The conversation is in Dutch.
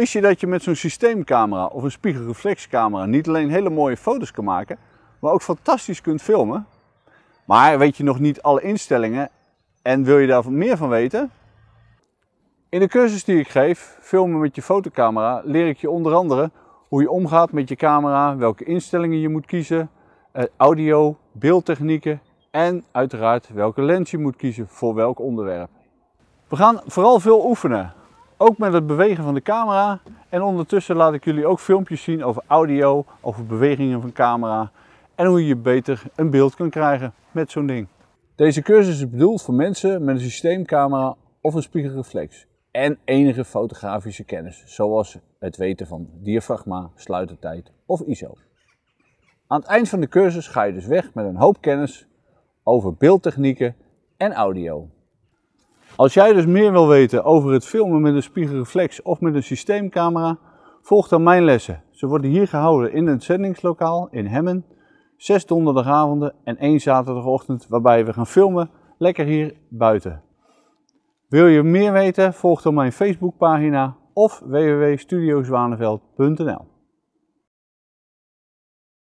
Wist je dat je met zo'n systeemcamera of een spiegelreflexcamera niet alleen hele mooie foto's kan maken, maar ook fantastisch kunt filmen? Maar weet je nog niet alle instellingen en wil je daar meer van weten? In de cursus die ik geef, filmen met je fotocamera, leer ik je onder andere hoe je omgaat met je camera, welke instellingen je moet kiezen, eh, audio, beeldtechnieken en uiteraard welke lens je moet kiezen voor welk onderwerp. We gaan vooral veel oefenen, ook met het bewegen van de camera. En ondertussen laat ik jullie ook filmpjes zien over audio, over bewegingen van camera en hoe je beter een beeld kunt krijgen met zo'n ding. Deze cursus is bedoeld voor mensen met een systeemcamera of een spiegelreflex en enige fotografische kennis, zoals het weten van diafragma, sluitertijd of ISO. Aan het eind van de cursus ga je dus weg met een hoop kennis over beeldtechnieken en audio. Als jij dus meer wil weten over het filmen met een spiegelreflex of met een systeemcamera, volg dan mijn lessen. Ze worden hier gehouden in het zendingslokaal in Hemmen, zes donderdagavonden en één zaterdagochtend, waarbij we gaan filmen, lekker hier buiten. Wil je meer weten? Volg dan mijn Facebookpagina of www.studiozwaneveld.nl